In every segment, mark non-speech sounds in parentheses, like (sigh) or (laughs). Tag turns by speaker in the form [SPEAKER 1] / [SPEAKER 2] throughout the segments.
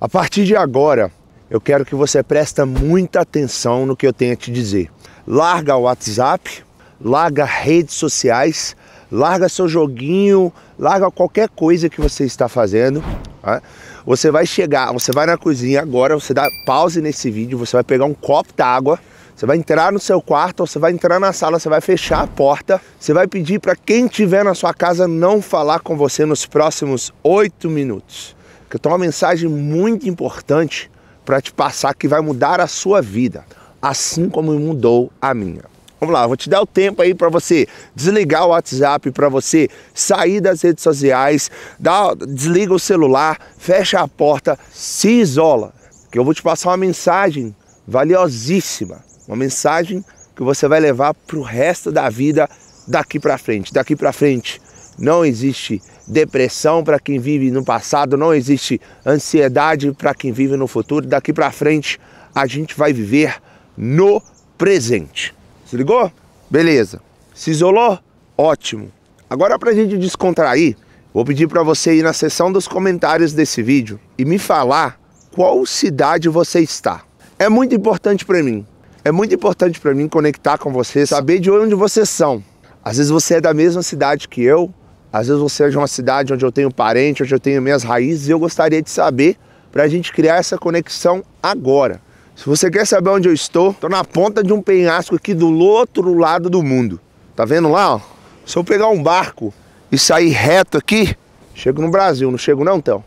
[SPEAKER 1] A partir de agora, eu quero que você preste muita atenção no que eu tenho a te dizer. Larga o WhatsApp, larga redes sociais, larga seu joguinho, larga qualquer coisa que você está fazendo. Tá? Você vai chegar, você vai na cozinha agora, você dá pause nesse vídeo, você vai pegar um copo d'água, você vai entrar no seu quarto, você vai entrar na sala, você vai fechar a porta, você vai pedir para quem estiver na sua casa não falar com você nos próximos oito minutos que eu tenho uma mensagem muito importante para te passar que vai mudar a sua vida, assim como mudou a minha. Vamos lá, vou te dar o tempo aí para você desligar o WhatsApp, para você sair das redes sociais, dá, desliga o celular, fecha a porta, se isola, que eu vou te passar uma mensagem valiosíssima, uma mensagem que você vai levar para o resto da vida daqui para frente. Daqui para frente, não existe depressão para quem vive no passado, não existe ansiedade para quem vive no futuro. Daqui para frente a gente vai viver no presente. Se ligou? Beleza. Se isolou? Ótimo. Agora para a gente descontrair, vou pedir para você ir na seção dos comentários desse vídeo e me falar qual cidade você está. É muito importante para mim. É muito importante para mim conectar com você, saber de onde vocês são. Às vezes você é da mesma cidade que eu, às vezes você é de uma cidade onde eu tenho parente, onde eu tenho minhas raízes e eu gostaria de saber para a gente criar essa conexão agora. Se você quer saber onde eu estou, estou na ponta de um penhasco aqui do outro lado do mundo. Tá vendo lá? Ó? Se eu pegar um barco e sair reto aqui, chego no Brasil. Não chego não, Théo?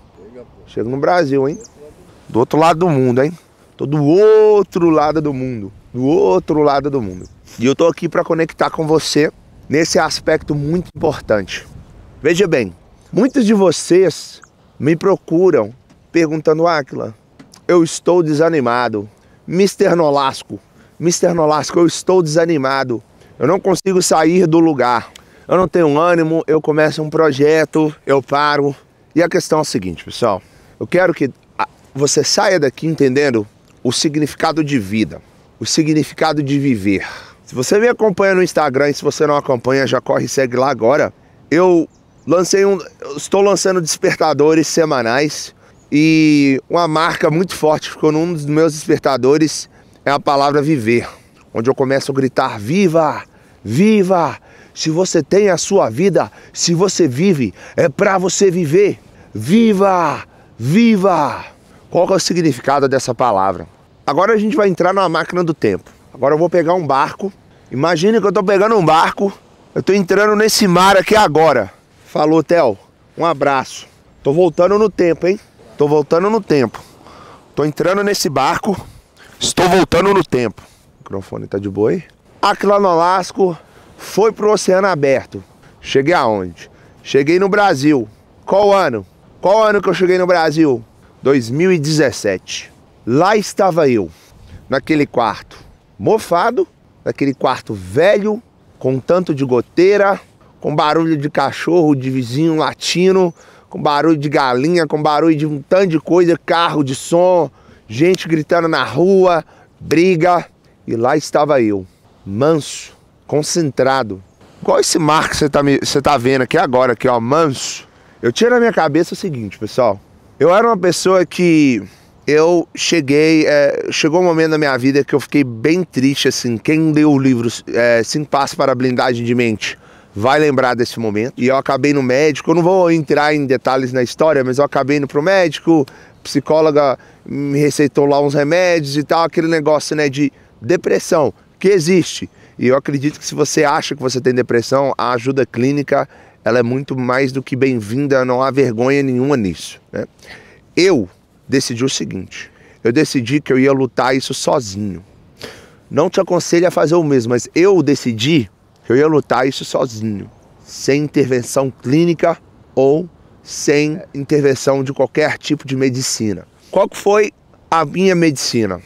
[SPEAKER 1] Chego no Brasil, hein? Do outro lado do mundo, hein? Tô do outro lado do mundo. Do outro lado do mundo. E eu tô aqui para conectar com você nesse aspecto muito importante. Veja bem, muitos de vocês me procuram perguntando, Aquila, eu estou desanimado. Mr. Nolasco, Mr. Nolasco, eu estou desanimado. Eu não consigo sair do lugar. Eu não tenho ânimo, eu começo um projeto, eu paro. E a questão é a seguinte, pessoal. Eu quero que ah, você saia daqui entendendo o significado de vida, o significado de viver. Se você me acompanha no Instagram e se você não acompanha, já corre e segue lá agora. Eu Lancei um, estou lançando despertadores semanais e uma marca muito forte ficou num dos meus despertadores é a palavra viver, onde eu começo a gritar viva, viva. Se você tem a sua vida, se você vive, é para você viver. Viva, viva. Qual é o significado dessa palavra? Agora a gente vai entrar na máquina do tempo. Agora eu vou pegar um barco. Imagine que eu estou pegando um barco. Eu estou entrando nesse mar aqui agora. Falou, Theo. Um abraço. Tô voltando no tempo, hein? Tô voltando no tempo. Tô entrando nesse barco. Estou voltando no tempo. O microfone tá de boi. Aclanolasco foi pro oceano aberto. Cheguei aonde? Cheguei no Brasil. Qual ano? Qual ano que eu cheguei no Brasil? 2017. Lá estava eu, naquele quarto mofado, naquele quarto velho, com tanto de goteira, com barulho de cachorro, de vizinho latino, com barulho de galinha, com barulho de um tanto de coisa, carro de som, gente gritando na rua, briga. E lá estava eu, manso, concentrado. Qual esse mar que você tá, me, você tá vendo aqui agora, aqui, ó, manso? Eu tinha na minha cabeça o seguinte, pessoal. Eu era uma pessoa que eu cheguei. É, chegou um momento da minha vida que eu fiquei bem triste, assim. Quem leu o livro é, Cinco para a Blindagem de Mente? vai lembrar desse momento. E eu acabei no médico, eu não vou entrar em detalhes na história, mas eu acabei indo pro médico, psicóloga me receitou lá uns remédios e tal, aquele negócio né, de depressão que existe. E eu acredito que se você acha que você tem depressão, a ajuda clínica ela é muito mais do que bem-vinda, não há vergonha nenhuma nisso. Né? Eu decidi o seguinte: eu decidi que eu ia lutar isso sozinho. Não te aconselho a fazer o mesmo, mas eu decidi eu ia lutar isso sozinho, sem intervenção clínica ou sem intervenção de qualquer tipo de medicina. Qual que foi a minha medicina?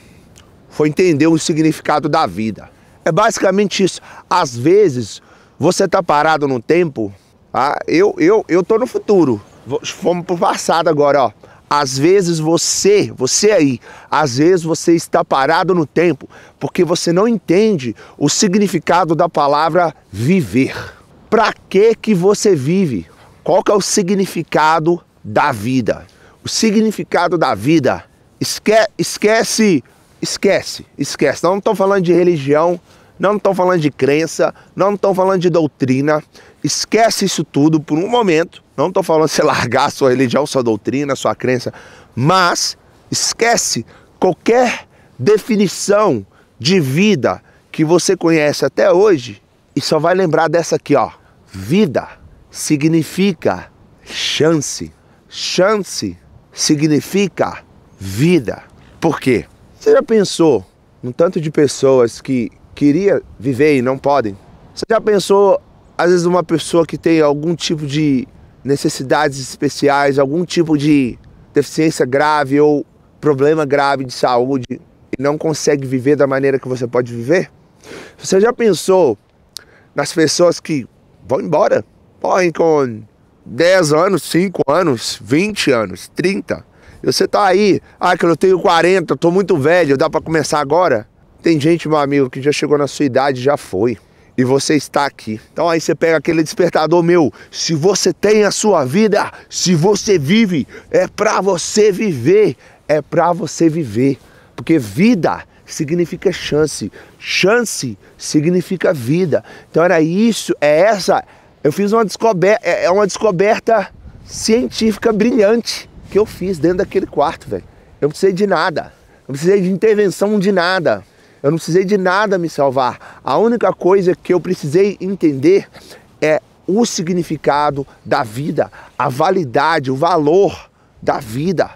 [SPEAKER 1] Foi entender o significado da vida. É basicamente isso. Às vezes, você está parado no tempo, ah, eu, eu, eu tô no futuro. Fomos pro passado agora, ó. Às vezes você, você aí, às vezes você está parado no tempo porque você não entende o significado da palavra viver. Para que que você vive? Qual que é o significado da vida? O significado da vida esque, esquece, esquece, esquece. Não estou falando de religião, não estão falando de crença, não estão falando de doutrina. Esquece isso tudo por um momento. Não estou falando se (laughs) largar sua religião, sua doutrina, sua crença, mas esquece qualquer definição de vida que você conhece até hoje e só vai lembrar dessa aqui, ó. Vida significa chance. Chance significa vida. Por quê? Você já pensou no tanto de pessoas que queria viver e não podem. Você já pensou, às vezes, uma pessoa que tem algum tipo de necessidades especiais, algum tipo de deficiência grave ou problema grave de saúde e não consegue viver da maneira que você pode viver? Você já pensou nas pessoas que vão embora, morrem com 10 anos, 5 anos, 20 anos, 30? E você tá aí, ah, que eu tenho 40, eu tô muito velho, dá para começar agora? Tem gente, meu amigo, que já chegou na sua idade, já foi. E você está aqui. Então aí você pega aquele despertador meu. Se você tem a sua vida, se você vive, é para você viver. É para você viver. Porque vida significa chance. Chance significa vida. Então era isso, é essa. Eu fiz uma descoberta, é, é uma descoberta científica brilhante que eu fiz dentro daquele quarto, velho. Eu não precisei de nada. Eu não precisei de intervenção de nada. Eu não precisei de nada me salvar. A única coisa que eu precisei entender é o significado da vida, a validade, o valor da vida.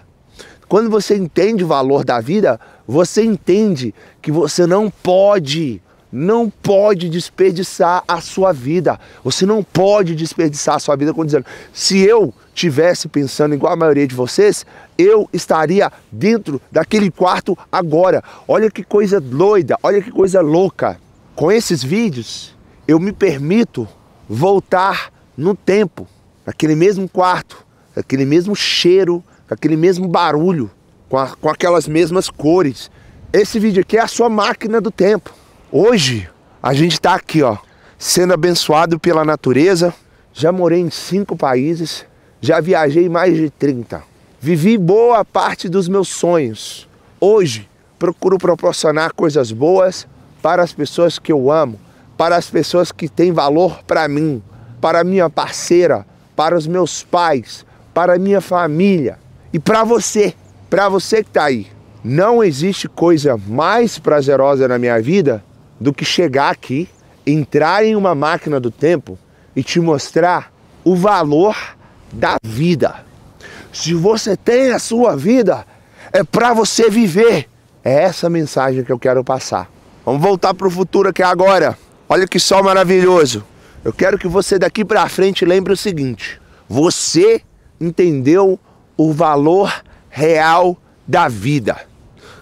[SPEAKER 1] Quando você entende o valor da vida, você entende que você não pode não pode desperdiçar a sua vida. Você não pode desperdiçar a sua vida quando dizendo: se eu tivesse pensando igual a maioria de vocês, eu estaria dentro daquele quarto agora. Olha que coisa doida, olha que coisa louca. Com esses vídeos, eu me permito voltar no tempo, naquele mesmo quarto, aquele mesmo cheiro, aquele mesmo barulho, com, a, com aquelas mesmas cores. Esse vídeo aqui é a sua máquina do tempo. Hoje a gente está aqui, ó, sendo abençoado pela natureza. Já morei em cinco países, já viajei mais de 30. Vivi boa parte dos meus sonhos. Hoje procuro proporcionar coisas boas para as pessoas que eu amo, para as pessoas que têm valor para mim, para minha parceira, para os meus pais, para minha família e para você, para você que está aí. Não existe coisa mais prazerosa na minha vida do que chegar aqui, entrar em uma máquina do tempo e te mostrar o valor da vida. Se você tem a sua vida, é para você viver. É essa mensagem que eu quero passar. Vamos voltar para o futuro que é agora. Olha que sol maravilhoso. Eu quero que você daqui para frente lembre o seguinte: você entendeu o valor real da vida.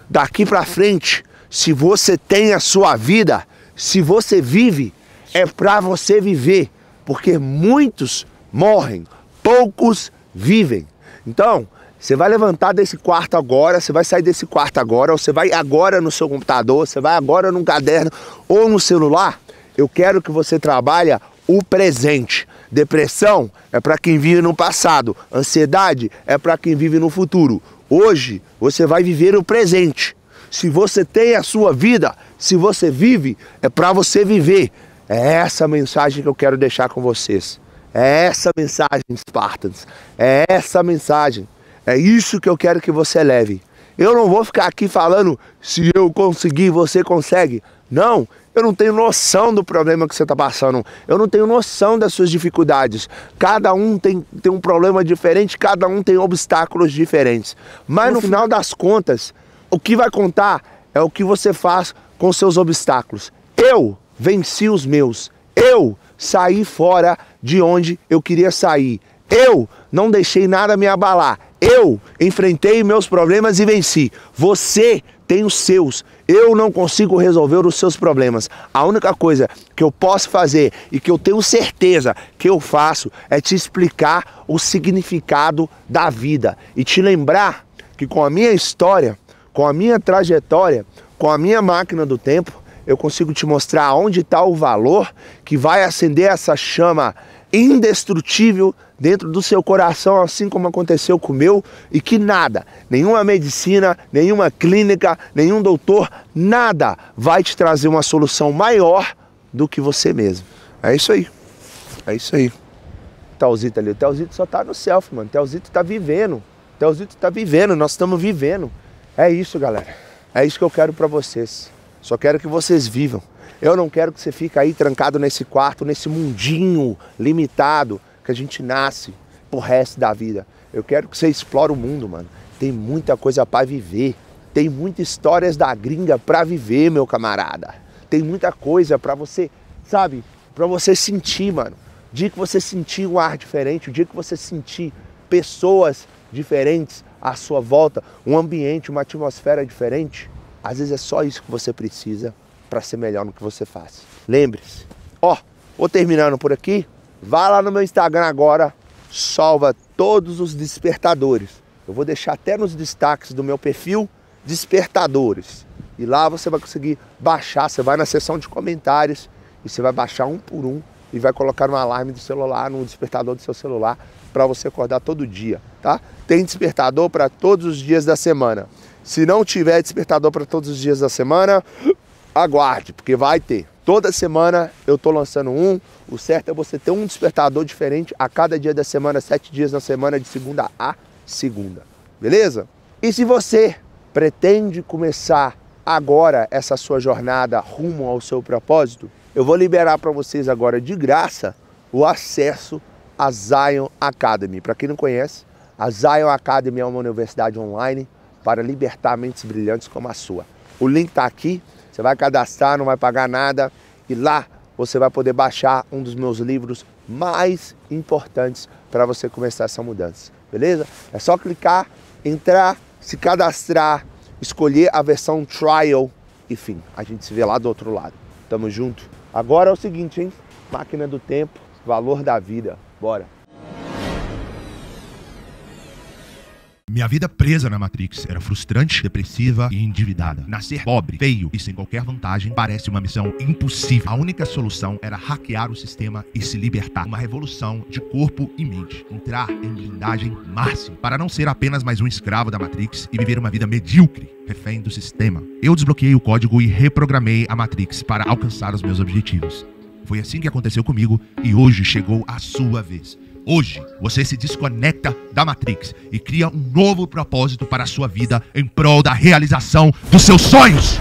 [SPEAKER 1] Daqui para frente, se você tem a sua vida, se você vive, é para você viver, porque muitos morrem, poucos vivem. Então, você vai levantar desse quarto agora, você vai sair desse quarto agora, ou você vai agora no seu computador, você vai agora num caderno ou no celular. Eu quero que você trabalhe o presente. Depressão é para quem vive no passado, ansiedade é para quem vive no futuro. Hoje você vai viver o presente. Se você tem a sua vida, se você vive, é para você viver. É essa mensagem que eu quero deixar com vocês. É essa mensagem, Spartans. É essa mensagem. É isso que eu quero que você leve. Eu não vou ficar aqui falando se eu conseguir, você consegue. Não, eu não tenho noção do problema que você está passando. Eu não tenho noção das suas dificuldades. Cada um tem, tem um problema diferente, cada um tem obstáculos diferentes. Mas no, no final das contas, o que vai contar é o que você faz com seus obstáculos. Eu venci os meus. Eu saí fora de onde eu queria sair. Eu não deixei nada me abalar. Eu enfrentei meus problemas e venci. Você tem os seus. Eu não consigo resolver os seus problemas. A única coisa que eu posso fazer e que eu tenho certeza que eu faço é te explicar o significado da vida e te lembrar que com a minha história com a minha trajetória, com a minha máquina do tempo, eu consigo te mostrar onde está o valor que vai acender essa chama indestrutível dentro do seu coração, assim como aconteceu com o meu, e que nada, nenhuma medicina, nenhuma clínica, nenhum doutor, nada vai te trazer uma solução maior do que você mesmo. É isso aí. É isso aí. Telzito ali, o Telzito só tá no self, mano. Telzito tá vivendo. Telzito tá vivendo, nós estamos vivendo. É isso, galera. É isso que eu quero para vocês. Só quero que vocês vivam. Eu não quero que você fique aí trancado nesse quarto, nesse mundinho limitado que a gente nasce pro resto da vida. Eu quero que você explore o mundo, mano. Tem muita coisa para viver. Tem muitas histórias da gringa para viver, meu camarada. Tem muita coisa para você, sabe? Para você sentir, mano. O dia que você sentir um ar diferente, o dia que você sentir pessoas diferentes, à sua volta, um ambiente, uma atmosfera diferente. Às vezes é só isso que você precisa para ser melhor no que você faz. Lembre-se. Ó, vou terminando por aqui. Vá lá no meu Instagram agora, salva todos os despertadores. Eu vou deixar até nos destaques do meu perfil despertadores. E lá você vai conseguir baixar, você vai na seção de comentários e você vai baixar um por um e vai colocar no alarme do celular, no despertador do seu celular, para você acordar todo dia, tá? Tem despertador para todos os dias da semana. Se não tiver despertador para todos os dias da semana, aguarde, porque vai ter. Toda semana eu estou lançando um. O certo é você ter um despertador diferente a cada dia da semana, sete dias na semana, de segunda a segunda. Beleza? E se você pretende começar agora essa sua jornada rumo ao seu propósito, eu vou liberar para vocês agora de graça o acesso a Zion Academy. Para quem não conhece, a Zion Academy é uma universidade online para libertar mentes brilhantes como a sua. O link está aqui, você vai cadastrar, não vai pagar nada e lá você vai poder baixar um dos meus livros mais importantes para você começar essa mudança, beleza? É só clicar, entrar, se cadastrar, escolher a versão trial, enfim, a gente se vê lá do outro lado. Tamo junto. Agora é o seguinte, hein? Máquina do tempo, valor da vida. Bora. Minha vida presa na Matrix era frustrante, depressiva e endividada. Nascer pobre, feio e sem qualquer vantagem parece uma missão impossível. A única solução era hackear o sistema e se libertar. Uma revolução de corpo e mente. Entrar em blindagem máxima para não ser apenas mais um escravo da Matrix e viver uma vida medíocre, refém do sistema. Eu desbloqueei o código e reprogramei a Matrix para alcançar os meus objetivos. Foi assim que aconteceu comigo e hoje chegou a sua vez. Hoje você se desconecta da Matrix e cria um novo propósito para a sua vida em prol da realização dos seus sonhos.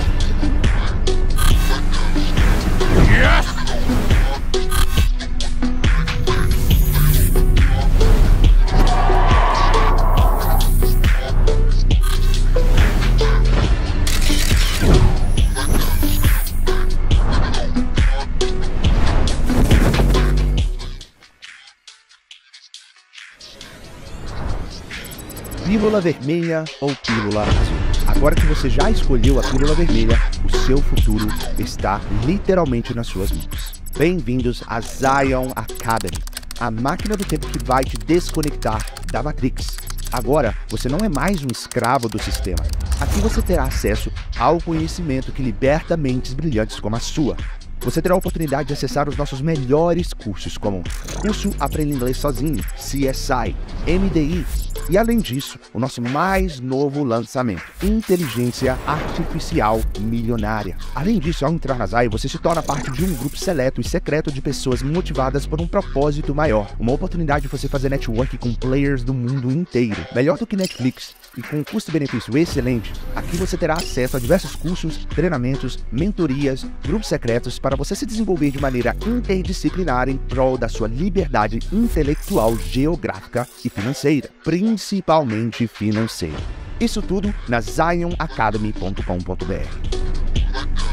[SPEAKER 1] Pílula vermelha ou pílula azul. Agora que você já escolheu a pílula vermelha, o seu futuro está literalmente nas suas mãos. Bem-vindos a Zion Academy, a máquina do tempo que vai te desconectar da Matrix. Agora, você não é mais um escravo do sistema. Aqui você terá acesso ao conhecimento que liberta mentes brilhantes como a sua. Você terá a oportunidade de acessar os nossos melhores cursos, como curso Aprenda Inglês Sozinho, CSI, MDI, e além disso, o nosso mais novo lançamento, Inteligência Artificial Milionária. Além disso, ao entrar na ZAI, você se torna parte de um grupo seleto e secreto de pessoas motivadas por um propósito maior. Uma oportunidade de você fazer network com players do mundo inteiro. Melhor do que Netflix e com um custo-benefício excelente, aqui você terá acesso a diversos cursos, treinamentos, mentorias, grupos secretos para para você se desenvolver de maneira interdisciplinar em prol da sua liberdade intelectual, geográfica e financeira, principalmente financeira. Isso tudo na zionacademy.com.br.